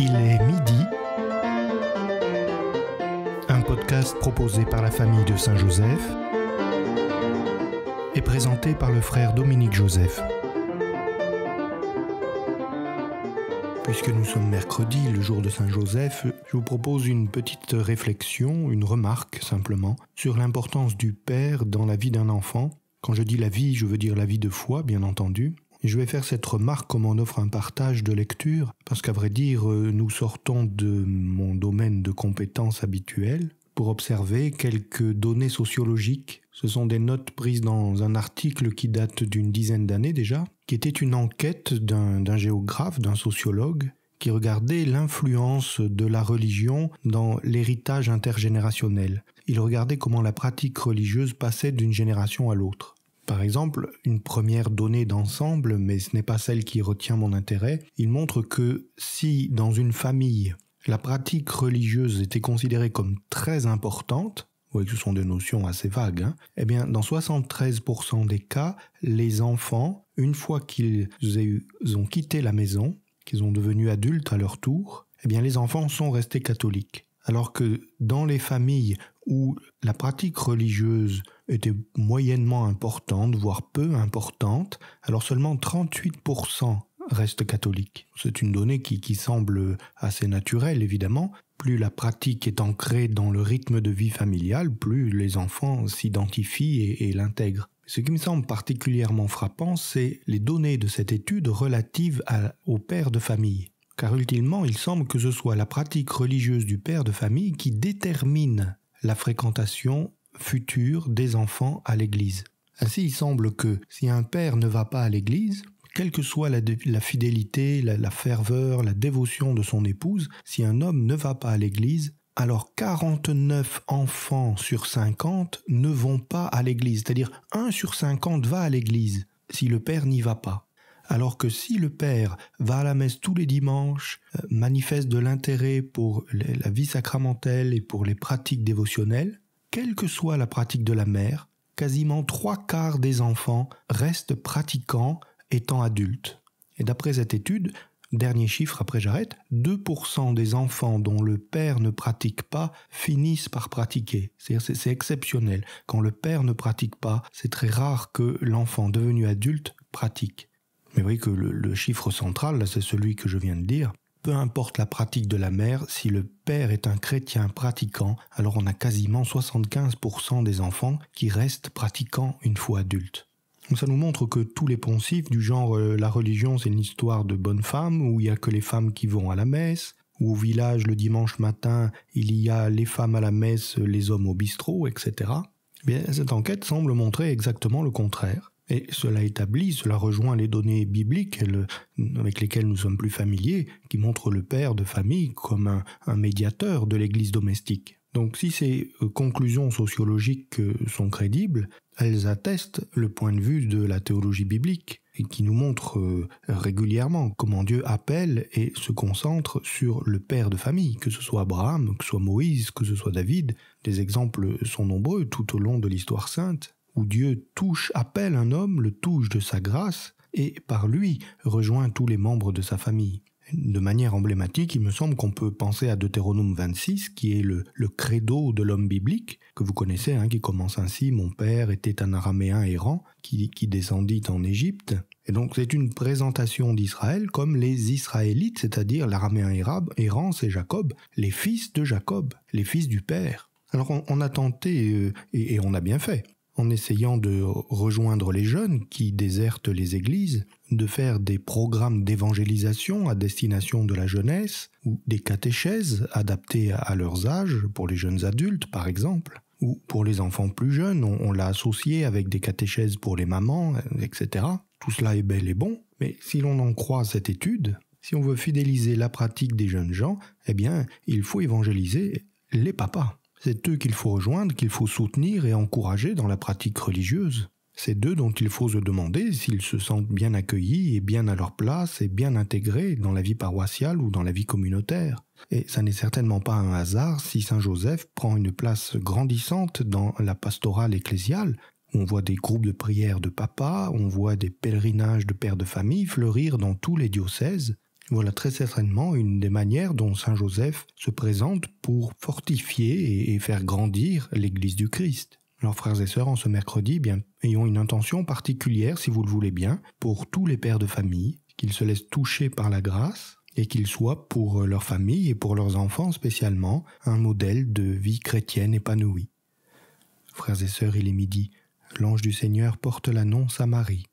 Il est midi. Un podcast proposé par la famille de Saint-Joseph et présenté par le frère Dominique Joseph. Puisque nous sommes mercredi, le jour de Saint-Joseph, je vous propose une petite réflexion, une remarque simplement, sur l'importance du Père dans la vie d'un enfant. Quand je dis la vie, je veux dire la vie de foi, bien entendu, je vais faire cette remarque comme on offre un partage de lecture, parce qu'à vrai dire, euh, nous sortons de mon domaine de compétences habituelles pour observer quelques données sociologiques. Ce sont des notes prises dans un article qui date d'une dizaine d'années déjà, qui était une enquête d'un géographe, d'un sociologue, qui regardait l'influence de la religion dans l'héritage intergénérationnel. Il regardait comment la pratique religieuse passait d'une génération à l'autre. Par exemple, une première donnée d'ensemble, mais ce n'est pas celle qui retient mon intérêt, il montre que si dans une famille la pratique religieuse était considérée comme très importante, vous ce sont des notions assez vagues, hein, eh bien dans 73% des cas, les enfants, une fois qu'ils ont quitté la maison, qu'ils ont devenu adultes à leur tour, eh bien les enfants sont restés catholiques alors que dans les familles où la pratique religieuse était moyennement importante, voire peu importante, alors seulement 38% restent catholiques. C'est une donnée qui, semble assez naturelle, évidemment. Plus la pratique est ancrée dans le rythme de vie familiale, plus les enfants s'identifient et, l'intègrent. Ce qui me semble particulièrement frappant, c'est les données de cette étude relatives aux pères de famille car ultimement il semble que ce soit la pratique religieuse du père de famille qui détermine la fréquentation future des enfants à l'Église. Ainsi, il semble que si un père ne va pas à l'Église, quelle que soit la, fidélité, la, la ferveur, la dévotion de son épouse, si un homme ne va pas à l'Église, alors 49 enfants sur 50 ne vont pas à l'église, c'est-à-dire 1 sur 50 va à l'église si le père n'y va pas. Alors que si le Père va à la messe tous les dimanches, euh, manifeste de l'intérêt pour la vie sacramentelle et pour les pratiques dévotionnelles, quelle que soit la pratique de la mère, quasiment trois quarts des enfants restent pratiquants étant adultes. Et d'après cette étude, Dernier chiffre, après j'arrête, 2% des enfants dont le père ne pratique pas finissent par pratiquer. C'est exceptionnel. Quand le père ne pratique pas, c'est très rare que l'enfant devenu adulte pratique. Mais vous voyez que le, chiffre central, c'est celui que je viens de dire. Peu importe la pratique de la mère, si le père est un chrétien pratiquant, alors on a quasiment 75% des enfants qui restent pratiquants une fois adultes. Ça nous montre que tous les poncifs du genre euh, la religion c'est une histoire de bonnes femmes où il n'y a que les femmes qui vont à la messe, où au village le dimanche matin il y a les femmes à la messe, les hommes au bistrot, etc. Eh bien, cette enquête semble montrer exactement le contraire. Et cela établit, cela rejoint les données bibliques avec lesquelles nous sommes plus familiers, qui montrent le père de famille comme un, médiateur de l'Église domestique. Donc si ces euh, conclusions sociologiques euh, sont crédibles, elles attestent le point de vue de la théologie biblique et qui nous montre euh, régulièrement comment Dieu appelle et se concentre sur le père de famille, que ce soit Abraham, que ce soit Moïse, que ce soit David. des exemples sont nombreux tout au long de l'histoire sainte où Dieu touche, appelle un homme, le touche de sa grâce, et par lui rejoint tous les membres de sa famille. De manière emblématique, il me semble qu'on peut penser à Deutéronome 26, qui est le, le credo de l'homme biblique, que vous connaissez, hein, qui commence ainsi, Mon père était un araméen errant, qui, descendit en Égypte. Et donc c'est une présentation d'Israël comme les Israélites, c'est-à-dire l'araméen errant, c'est Jacob, les fils de Jacob, les fils du Père. Alors on, a tenté, euh, et on a bien fait, en essayant de rejoindre les jeunes qui désertent les églises, de faire des programmes d'évangélisation à destination de la jeunesse, ou des catéchèses adaptées à leurs âges, pour les jeunes adultes par exemple, ou pour les enfants plus jeunes, on, l'a associé avec des catéchèses pour les mamans, etc. Tout cela est bel et bon, mais si l'on en croit cette étude, si on veut fidéliser la pratique des jeunes gens, eh bien, il faut évangéliser les papas. C'est eux qu'il faut rejoindre, qu'il faut soutenir et encourager dans la pratique religieuse. C'est d'eux dont il faut se demander s'ils se sentent bien accueillis et bien à leur place et bien intégrés dans la vie paroissiale ou dans la vie communautaire. Et ça n'est certainement pas un hasard si Saint Joseph prend une place grandissante dans la pastorale ecclésiale. On voit des groupes de prières de papa, on voit des pèlerinages de pères de famille fleurir dans tous les diocèses, voilà très certainement une des manières dont Saint Joseph se présente pour fortifier et faire grandir l'Église du Christ. Alors frères et sœurs, en ce mercredi, eh bien, ayons une intention particulière, si vous le voulez bien, pour tous les pères de famille, qu'ils se laissent toucher par la grâce et qu'ils soient pour leur famille et pour leurs enfants spécialement un modèle de vie chrétienne épanouie. Frères et sœurs, il est midi. L'ange du Seigneur porte l'annonce à Marie.